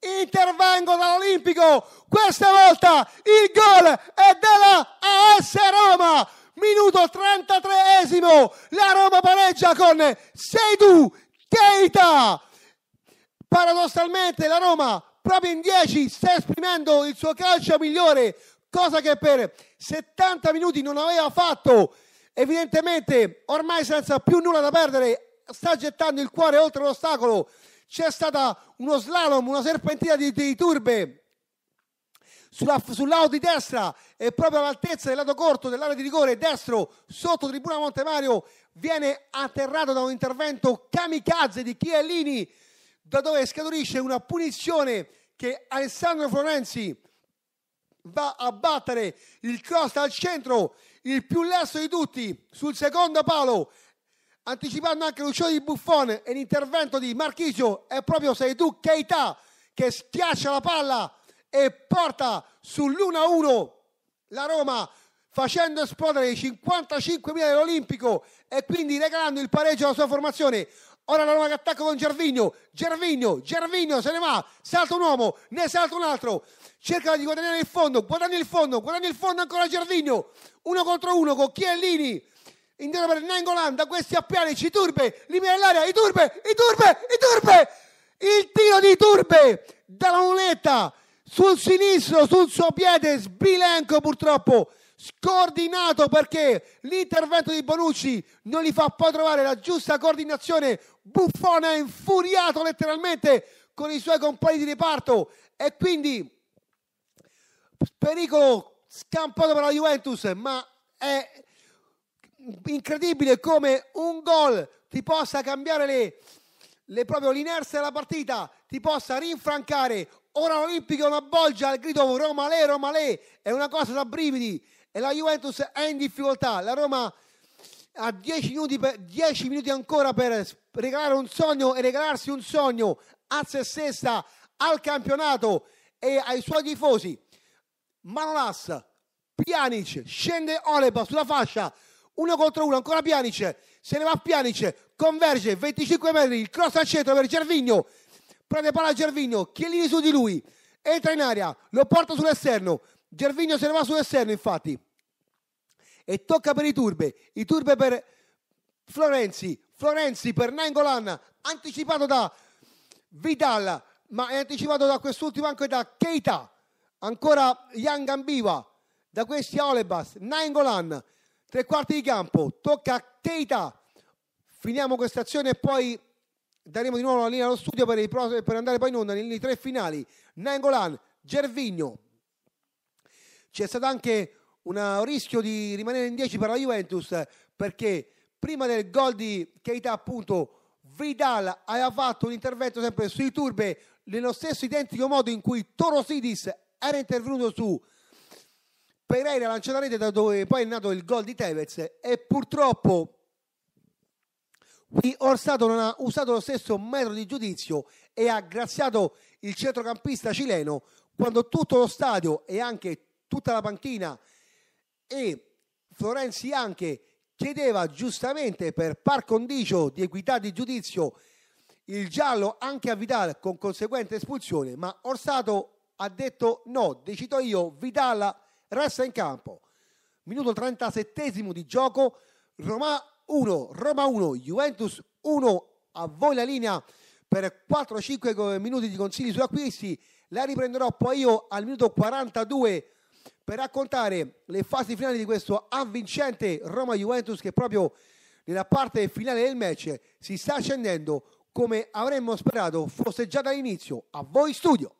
intervengo dall'Olimpico. Questa volta il gol è della AS Roma. Minuto 33esimo, la Roma pareggia con Seidu Keita. Paradossalmente la Roma proprio in 10 sta esprimendo il suo calcio migliore, cosa che per 70 minuti non aveva fatto. Evidentemente ormai senza più nulla da perdere sta gettando il cuore oltre l'ostacolo c'è stato uno slalom, una serpentina di, di turbe sulla, sul lato di destra e proprio all'altezza del lato corto dell'area di rigore destro sotto tribuna Monte Mario viene atterrato da un intervento kamikaze di Chiellini da dove scaturisce una punizione che Alessandro Florenzi va a battere il cross al centro il più lesso di tutti sul secondo palo anticipando anche l'uscita di Buffone e l'intervento di Marchisio è proprio sei tu Keita che schiaccia la palla e porta sull'1-1 la Roma facendo esplodere i 55.000 dell'Olimpico e quindi regalando il pareggio alla sua formazione Ora la Roma che attacca con Gervigno, Gervigno, Gervigno se ne va, salta un uomo, ne salta un altro, cerca di guadagnare il fondo, guadagna il fondo, guadagna il fondo ancora Gervigno, uno contro uno con Chiellini, Indiano perennangolanda, questi appiani, ci turbe, libera l'aria, i turbe, i turbe, i turbe! Il tiro di turbe dalla lunetta sul sinistro, sul suo piede, sbilenco purtroppo, scordinato perché l'intervento di Bonucci non gli fa poi trovare la giusta coordinazione. Buffone è infuriato letteralmente con i suoi compagni di reparto e quindi pericolo scampato per la Juventus, ma è incredibile come un gol ti possa cambiare le, le proprio l'inerzia della partita, ti possa rinfrancare. Ora l'Olimpico una bolgia al grido Roma le, Roma le, è una cosa da brividi e la Juventus è in difficoltà. La Roma ha 10 minuti, per, minuti ancora per regalare un sogno e regalarsi un sogno a se stessa, al campionato e ai suoi tifosi. Manolas, Pjanic, scende Oleba sulla fascia, 1 contro 1, ancora Pianice, se ne va Pianice, converge, 25 metri, il cross al centro per Gervigno, prende palla Gervigno, Chiellini su di lui, entra in aria, lo porta sull'esterno, Gervigno se ne va sull'esterno infatti, e tocca per i turbe, i turbe per Florenzi, Florenzi per Nangolan, anticipato da Vidal, ma è anticipato da quest'ultimo anche da Keita, ancora Yangambiva, da questi Olebas, Nangolan, Tre quarti di campo, tocca a Keita. Finiamo questa azione e poi daremo di nuovo la linea allo studio per, pro- per andare poi in onda nei tre finali. Nangolan, Gervigno. C'è stato anche un rischio di rimanere in 10 per la Juventus perché prima del gol di Keita appunto Vidal aveva fatto un intervento sempre sui turbe nello stesso identico modo in cui Torosidis era intervenuto su Pereira lancia la rete da dove poi è nato il gol di Tevez e purtroppo qui Orsato non ha usato lo stesso metro di giudizio e ha graziato il centrocampista cileno quando tutto lo stadio e anche tutta la panchina e Florenzi anche chiedeva giustamente per par condicio di equità di giudizio il giallo anche a Vidal con conseguente espulsione, ma Orsato ha detto no, decido io, Vidal Resta in campo. Minuto 37 di gioco. Roma 1, Roma 1, Juventus 1. A voi la linea per 4-5 minuti di consigli su acquisti. La riprenderò poi io al minuto 42 per raccontare le fasi finali di questo avvincente Roma-Juventus che proprio nella parte finale del match si sta accendendo come avremmo sperato fosse già dall'inizio. A voi studio!